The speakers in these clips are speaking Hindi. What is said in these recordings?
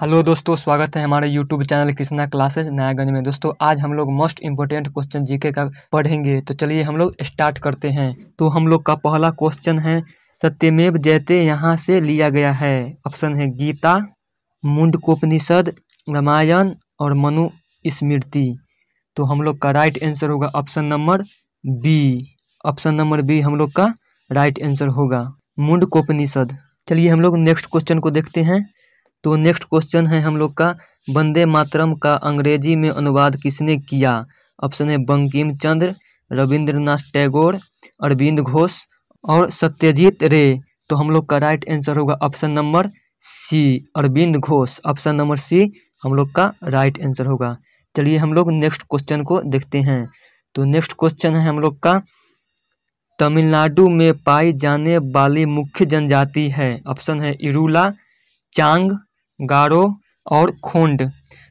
हेलो दोस्तों स्वागत है हमारे YouTube channel Krishna classes Nayaganj में दोस्तों आज हम लोग मोस्ट इम्पोर्टेंट क्वेश्चन जीके का पढ़ेंगे तो चलिए हम लोग स्टार्ट करते हैं तो हम लोग का पहला क्वेश्चन है सत्यमेव जयते यहाँ से लिया गया है ऑप्शन है गीता मुंडकोपनिषद रामायण और मनु स्मृति तो हम लोग का राइट आंसर होगा option number B option number B हम लोग का राइट आंसर होगा मुंडकोपनिषद चलिए हम लोग नेक्स्ट क्वेश्चन को देखते हैं तो नेक्स्ट क्वेश्चन है हम लोग का वंदे मातरम का अंग्रेजी में अनुवाद किसने किया ऑप्शन है बंकिम चंद्र रविंद्रनाथ टैगोर अरविंद घोष और सत्यजीत रे तो हम लोग का राइट आंसर होगा option number C Aurobindo Ghosh option number C हम लोग का राइट आंसर होगा चलिए हम लोग नेक्स्ट क्वेश्चन को देखते हैं तो नेक्स्ट क्वेश्चन है हम लोग का तमिलनाडु में पाई जाने वाली मुख्य जनजाति है ऑप्शन है इरूला चांग गारो और खोंड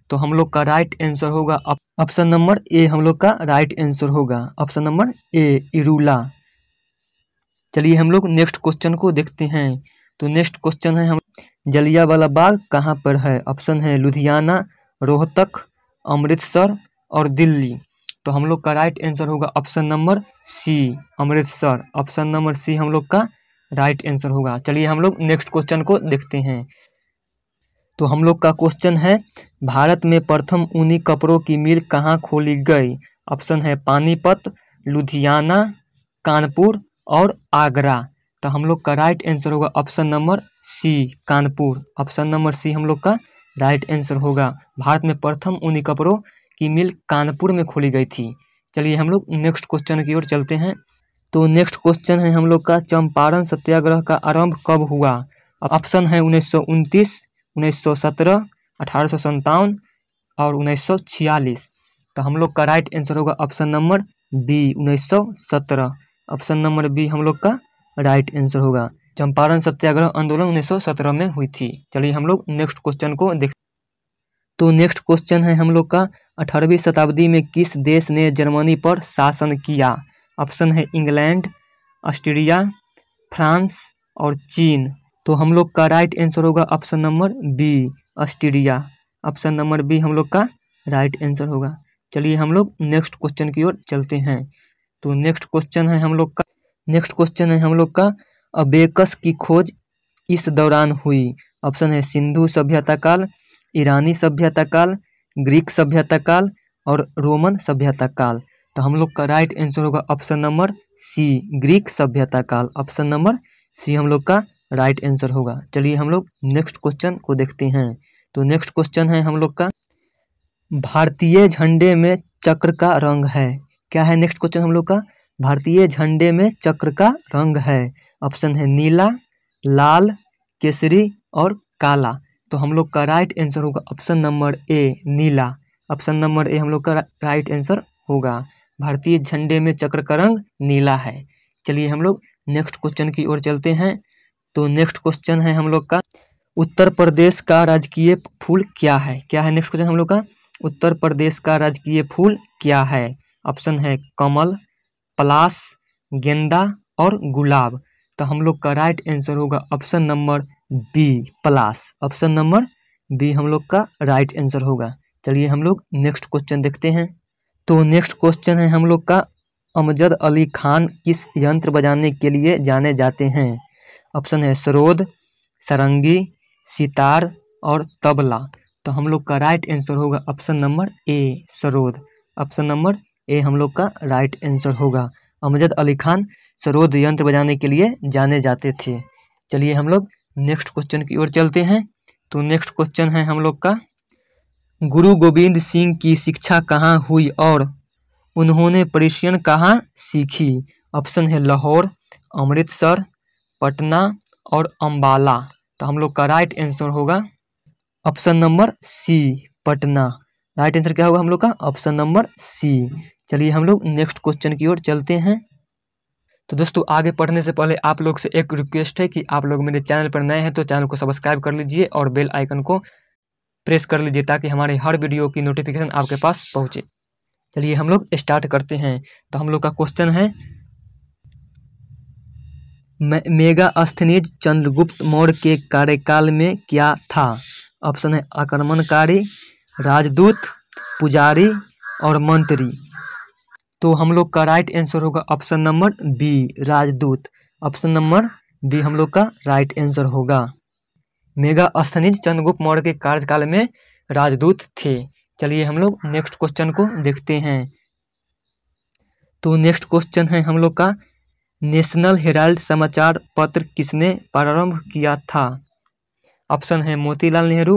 तो हम लोग का राइट आंसर होगा ऑप्शन नंबर ए हम लोग का राइट आंसर होगा ऑप्शन नंबर ए इरूला चलिए हम लोग नेक्स्ट क्वेश्चन को देखते हैं तो नेक्स्ट क्वेश्चन है हम जलिया वाला बाग कहाँ पर है ऑप्शन है लुधियाना रोहतक अमृतसर और दिल्ली तो हम लोग का राइट आंसर होगा option number C Amritsar option number C हम लोग का राइट आंसर होगा चलिए हम लोग नेक्स्ट क्वेश्चन को देखते हैं तो हम लोग का क्वेश्चन है भारत में प्रथम ऊनी कपड़ों की मिल कहाँ खोली गई ऑप्शन है पानीपत लुधियाना कानपुर और आगरा तो हम लोग का राइट आंसर होगा option number C Kanpur option number C हम लोग का राइट आंसर होगा भारत में प्रथम ऊनी कपड़ों की मिल कानपुर में खोली गई थी चलिए हम लोग नेक्स्ट क्वेश्चन की ओर चलते हैं तो नेक्स्ट क्वेश्चन है हम लोग का चंपारण सत्याग्रह का आरंभ कब हुआ ऑप्शन है उन्नीस उन्नीस सौ सत्रह अठारह सौ और उन्नीस सौ छियालीस तो हम लोग का राइट आंसर होगा ऑप्शन नंबर बी उन्नीस सौ सत्रह ऑप्शन नंबर बी हम लोग का राइट आंसर होगा चंपारण सत्याग्रह आंदोलन 1917 में हुई थी चलिए हम लोग नेक्स्ट क्वेश्चन को देख तो नेक्स्ट क्वेश्चन है हम लोग का अठारहवीं शताब्दी में किस देश ने जर्मनी पर शासन किया ऑप्शन है इंग्लैंड ऑस्ट्रेलिया फ्रांस और चीन तो हम लोग का राइट आंसर होगा option number B Australia option number B हम लोग का राइट आंसर होगा चलिए हम लोग नेक्स्ट क्वेश्चन की ओर चलते हैं तो नेक्स्ट क्वेश्चन है हम लोग का नेक्स्ट क्वेश्चन है हम लोग का अबेकस की खोज इस दौरान हुई ऑप्शन है सिंधु सभ्यता काल ईरानी सभ्यता काल ग्रीक सभ्यता काल और रोमन सभ्यता काल तो हम लोग का राइट आंसर होगा ऑप्शन नंबर सी ग्रीक सभ्यता काल ऑप्शन नंबर सी हम लोग का राइट आंसर होगा चलिए हम लोग नेक्स्ट क्वेश्चन को देखते हैं तो नेक्स्ट क्वेश्चन है हम लोग का भारतीय झंडे में चक्र का रंग है क्या है नेक्स्ट क्वेश्चन हम लोग का भारतीय झंडे में चक्र का रंग है ऑप्शन है नीला लाल केसरी और काला तो हम लोग का राइट आंसर होगा ऑप्शन नंबर ए नीला ऑप्शन नंबर ए हम लोग का राइट आंसर होगा भारतीय झंडे में चक्र का रंग नीला है चलिए हम लोग नेक्स्ट क्वेश्चन की ओर चलते हैं तो नेक्स्ट क्वेश्चन है हम लोग का उत्तर प्रदेश का राजकीय फूल क्या है क्या है नेक्स्ट क्वेश्चन हम लोग का उत्तर प्रदेश का राजकीय फूल क्या है ऑप्शन है कमल पलाश गेंदा और गुलाब तो हम लोग का राइट आंसर होगा ऑप्शन नंबर बी प्लास ऑप्शन नंबर बी हम लोग का राइट आंसर होगा चलिए हम लोग नेक्स्ट क्वेश्चन देखते हैं तो नेक्स्ट क्वेश्चन है हम लोग का अमजद अली खान किस यंत्र बजाने के लिए जाने जाते हैं ऑप्शन है सरोद सारंगी सितार और तबला तो हम लोग का राइट आंसर होगा option number A sarod option number A हम लोग का राइट आंसर होगा अमजद अली खान सरोद यंत्र बजाने के लिए जाने जाते थे चलिए हम लोग नेक्स्ट क्वेश्चन की ओर चलते हैं तो नेक्स्ट क्वेश्चन है हम लोग का गुरु गोविंद सिंह की शिक्षा कहाँ हुई और उन्होंने परिशियन कहाँ सीखी ऑप्शन है लाहौर अमृतसर पटना और अम्बाला तो हम लोग का राइट आंसर होगा option number C Patna right answer क्या होगा हम लोग का ऑप्शन नंबर सी चलिए हम लोग नेक्स्ट क्वेश्चन की ओर चलते हैं तो दोस्तों आगे पढ़ने से पहले आप लोग से एक रिक्वेस्ट है कि आप लोग मेरे चैनल पर नए हैं तो चैनल को सब्सक्राइब कर लीजिए और बेल आइकन को प्रेस कर लीजिए ताकि हमारे हर वीडियो की नोटिफिकेशन आपके पास पहुँचे चलिए हम लोग स्टार्ट करते हैं तो हम लोग का क्वेश्चन है मेगास्थनीज चंद्रगुप्त मौर्य के कार्यकाल में क्या था ऑप्शन है आक्रमणकारी राजदूत पुजारी और मंत्री तो हम लोग का राइट आंसर होगा ऑप्शन नंबर बी राजदूत ऑप्शन नंबर बी हम लोग का राइट आंसर होगा मेगा अस्थनीज चंद्रगुप्त मौर्य के कार्यकाल में राजदूत थे चलिए हम लोग नेक्स्ट क्वेश्चन को देखते हैं तो नेक्स्ट क्वेश्चन है हम लोग का नेशनल हेराल्ड समाचार पत्र किसने प्रारंभ किया था ऑप्शन है मोतीलाल नेहरू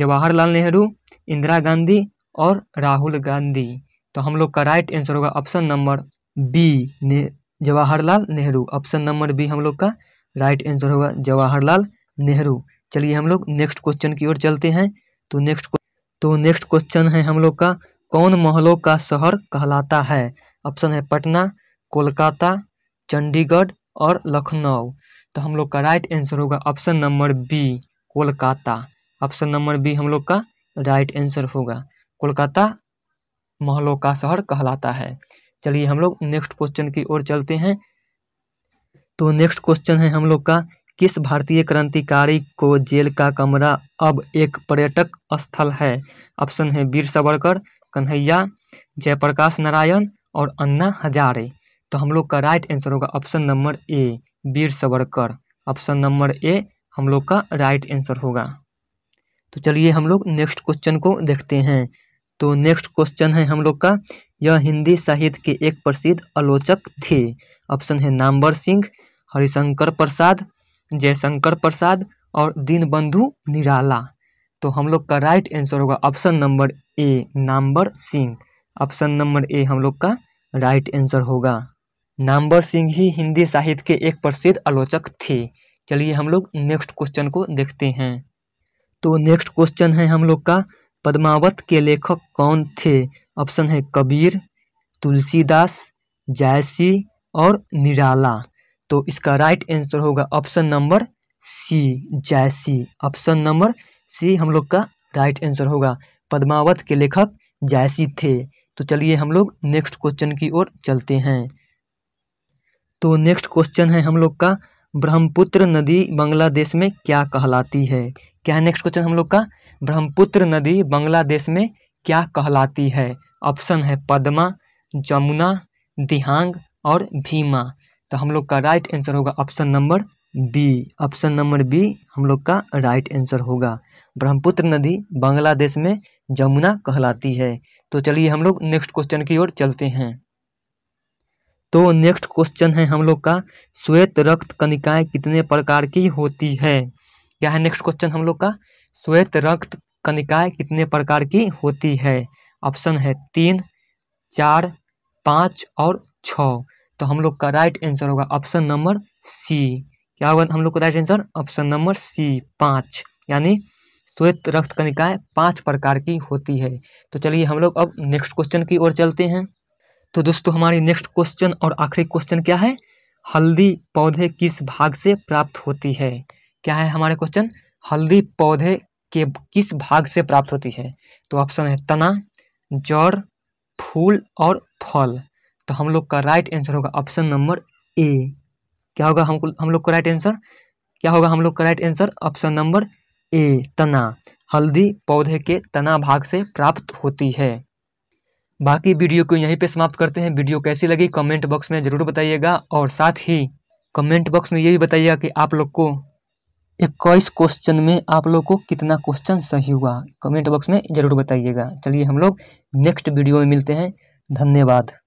जवाहरलाल नेहरू इंदिरा गांधी और राहुल गांधी तो हम लोग का राइट आंसर होगा ऑप्शन नंबर बी ने Jawaharlal Nehru option number B हम लोग का राइट आंसर होगा जवाहरलाल नेहरू चलिए हम लोग नेक्स्ट क्वेश्चन की ओर चलते हैं तो नेक्स्ट तो नेक्स्ट क्वेश्चन है हम लोग का कौन महलों का शहर कहलाता है ऑप्शन है पटना कोलकाता चंडीगढ़ और लखनऊ तो हम लोग का राइट आंसर होगा option number B Kolkata option number B हम लोग का राइट आंसर होगा कोलकाता महलों का शहर कहलाता है चलिए हम लोग नेक्स्ट क्वेश्चन की ओर चलते हैं तो नेक्स्ट क्वेश्चन है हम लोग का किस भारतीय क्रांतिकारी को जेल का कमरा अब एक पर्यटक स्थल है ऑप्शन है वीर सावरकर कन्हैया जयप्रकाश नारायण और अन्ना हजारे तो हम लोग का राइट आंसर होगा option number A Veer Savarkar option number A हम लोग का राइट आंसर होगा तो चलिए हम लोग नेक्स्ट क्वेश्चन को देखते हैं तो नेक्स्ट क्वेश्चन है हम लोग का यह हिंदी साहित्य के एक प्रसिद्ध आलोचक थे ऑप्शन है नामवर सिंह हरिशंकर प्रसाद जयशंकर प्रसाद और दीनबंधु निराला तो हम लोग का राइट आंसर होगा option number A Namvar Singh option number A हम लोग का राइट आंसर होगा नामवर सिंह ही हिंदी साहित्य के एक प्रसिद्ध आलोचक थे चलिए हम लोग नेक्स्ट क्वेश्चन को देखते हैं तो नेक्स्ट क्वेश्चन है हम लोग का पद्मावत के लेखक कौन थे ऑप्शन है कबीर तुलसीदास जायसी और निराला तो इसका राइट आंसर होगा option number C Jayasi option number C हम लोग का राइट आंसर होगा पद्मावत के लेखक जायसी थे तो चलिए हम लोग नेक्स्ट क्वेश्चन की ओर चलते हैं तो नेक्स्ट क्वेश्चन है हम लोग का ब्रह्मपुत्र नदी बांग्लादेश में क्या कहलाती है क्या है नेक्स्ट क्वेश्चन हम लोग का ब्रह्मपुत्र नदी बांग्लादेश में क्या कहलाती है ऑप्शन है पद्मा जमुना दिहांग और भीमा तो हम लोग का राइट आंसर होगा option number B option number B हम लोग का राइट आंसर होगा ब्रह्मपुत्र नदी बांग्लादेश में जमुना कहलाती है तो चलिए हम लोग नेक्स्ट क्वेश्चन की ओर चलते हैं तो नेक्स्ट क्वेश्चन है हम लोग का श्वेत रक्त कणिकाएं कितने प्रकार की होती है क्या है नेक्स्ट क्वेश्चन हम लोग का श्वेत रक्त कणिकाएं कितने प्रकार की होती है ऑप्शन है तीन चार पाँच और छ तो हम लोग का राइट आंसर होगा ऑप्शन नंबर सी क्या होगा हम लोग का right answer option number C पाँच यानी श्वेत रक्त कणिकाएं पांच प्रकार की होती है तो चलिए हम लोग अब नेक्स्ट क्वेश्चन की ओर चलते हैं तो दोस्तों हमारी नेक्स्ट क्वेश्चन और आखिरी क्वेश्चन क्या है हल्दी पौधे किस भाग से प्राप्त होती है क्या है हमारे क्वेश्चन हल्दी पौधे के किस भाग से प्राप्त होती है तो ऑप्शन है तना जड़ फूल और फल तो हम लोग का राइट आंसर होगा ऑप्शन नंबर ए क्या होगा हम हम लोग का राइट आंसर क्या होगा हम लोग का right answer option number A तना हल्दी पौधे के तना भाग से प्राप्त होती है बाकी वीडियो को यहीं पे समाप्त करते हैं वीडियो कैसी लगी कमेंट बॉक्स में ज़रूर बताइएगा और साथ ही कमेंट बॉक्स में ये भी बताइएगा कि आप लोग को इक्कीस क्वेश्चन में आप लोग को कितना क्वेश्चन सही हुआ कमेंट बॉक्स में ज़रूर बताइएगा चलिए हम लोग नेक्स्ट वीडियो में मिलते हैं धन्यवाद